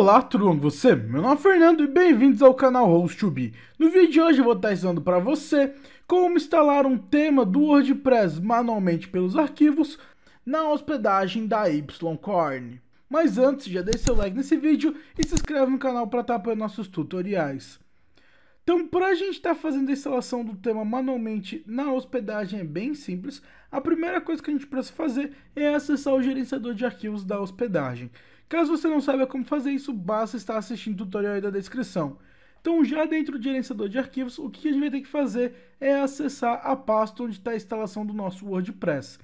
Olá, tudo bom com você? Meu nome é Fernando e bem-vindos ao canal Host2B. No vídeo de hoje eu vou estar ensinando para você como instalar um tema do WordPress manualmente pelos arquivos na hospedagem da YCorn. Mas antes, já deixe seu like nesse vídeo e se inscreve no canal para estar apoiando nossos tutoriais. Então, para a gente estar tá fazendo a instalação do tema manualmente na hospedagem é bem simples. A primeira coisa que a gente precisa fazer é acessar o gerenciador de arquivos da hospedagem. Caso você não saiba como fazer isso, basta estar assistindo o tutorial aí da descrição. Então, já dentro do gerenciador de arquivos, o que a gente vai ter que fazer é acessar a pasta onde está a instalação do nosso WordPress.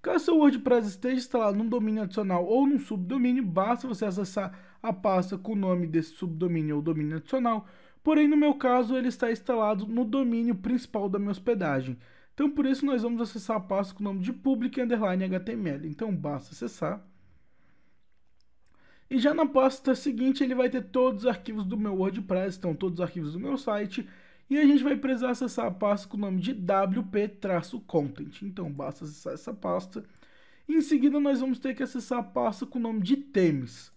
Caso seu WordPress esteja instalado num domínio adicional ou num subdomínio, basta você acessar a pasta com o nome desse subdomínio ou domínio adicional, Porém, no meu caso, ele está instalado no domínio principal da minha hospedagem. Então, por isso, nós vamos acessar a pasta com o nome de public underline html. Então, basta acessar. E já na pasta seguinte, ele vai ter todos os arquivos do meu WordPress, estão todos os arquivos do meu site. E a gente vai precisar acessar a pasta com o nome de wp-content. Então, basta acessar essa pasta. Em seguida, nós vamos ter que acessar a pasta com o nome de temes.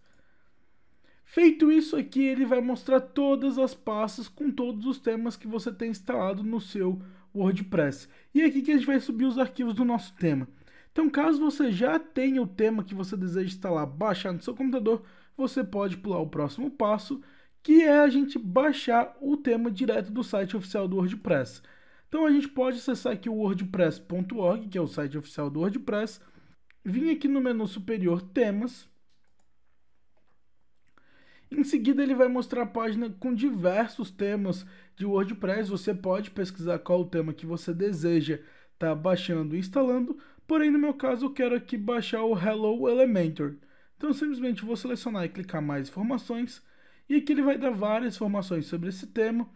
Feito isso aqui, ele vai mostrar todas as pastas com todos os temas que você tem instalado no seu WordPress. E é aqui que a gente vai subir os arquivos do nosso tema. Então, caso você já tenha o tema que você deseja instalar, baixar no seu computador, você pode pular o próximo passo, que é a gente baixar o tema direto do site oficial do WordPress. Então, a gente pode acessar aqui o wordpress.org, que é o site oficial do WordPress, vir aqui no menu superior Temas, em seguida, ele vai mostrar a página com diversos temas de WordPress. Você pode pesquisar qual o tema que você deseja estar tá baixando e instalando. Porém, no meu caso, eu quero aqui baixar o Hello Elementor. Então, simplesmente vou selecionar e clicar mais informações. E aqui ele vai dar várias informações sobre esse tema.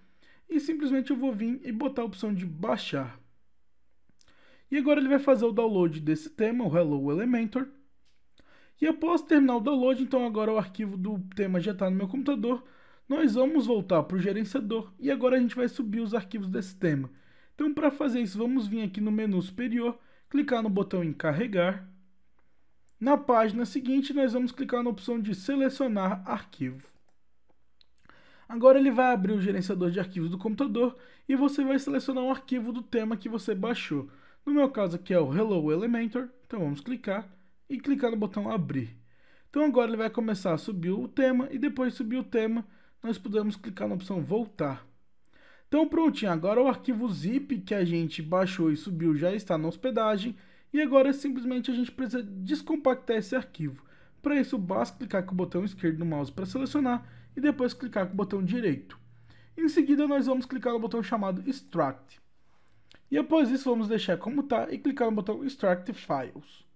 E simplesmente eu vou vir e botar a opção de baixar. E agora ele vai fazer o download desse tema, o Hello Elementor. E após terminar o download, então agora o arquivo do tema já está no meu computador, nós vamos voltar para o gerenciador e agora a gente vai subir os arquivos desse tema. Então para fazer isso, vamos vir aqui no menu superior, clicar no botão em carregar. Na página seguinte, nós vamos clicar na opção de selecionar arquivo. Agora ele vai abrir o gerenciador de arquivos do computador e você vai selecionar um arquivo do tema que você baixou. No meu caso aqui é o Hello Elementor, então vamos clicar e clicar no botão abrir. Então agora ele vai começar a subir o tema e depois de subir o tema, nós podemos clicar na opção voltar. Então prontinho, agora o arquivo zip que a gente baixou e subiu já está na hospedagem e agora simplesmente a gente precisa descompactar esse arquivo. Para isso basta clicar com o botão esquerdo do mouse para selecionar e depois clicar com o botão direito. Em seguida nós vamos clicar no botão chamado extract. E após isso vamos deixar como está e clicar no botão extract files.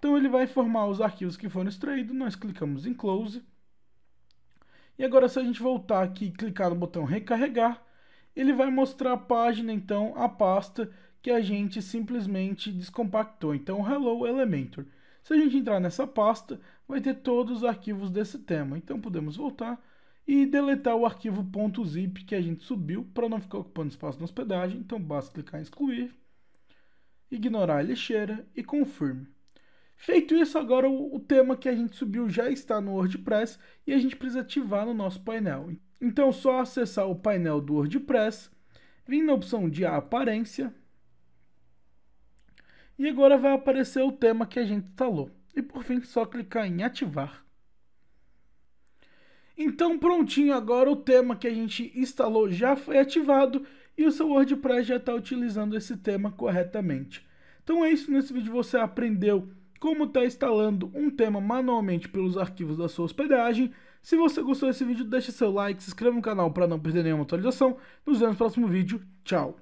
Então ele vai formar os arquivos que foram extraídos, nós clicamos em Close. E agora se a gente voltar aqui e clicar no botão Recarregar, ele vai mostrar a página, então, a pasta que a gente simplesmente descompactou. Então, Hello Elementor. Se a gente entrar nessa pasta, vai ter todos os arquivos desse tema. Então, podemos voltar e deletar o arquivo .zip que a gente subiu para não ficar ocupando espaço na hospedagem. Então, basta clicar em excluir, ignorar a lixeira e confirme. Feito isso, agora o, o tema que a gente subiu já está no WordPress e a gente precisa ativar no nosso painel. Então, é só acessar o painel do WordPress, vir na opção de aparência e agora vai aparecer o tema que a gente instalou. E por fim, só clicar em ativar. Então prontinho, agora o tema que a gente instalou já foi ativado e o seu WordPress já está utilizando esse tema corretamente. Então é isso, nesse vídeo você aprendeu como está instalando um tema manualmente pelos arquivos da sua hospedagem. Se você gostou desse vídeo, deixe seu like, se inscreva no canal para não perder nenhuma atualização. Nos vemos no próximo vídeo. Tchau!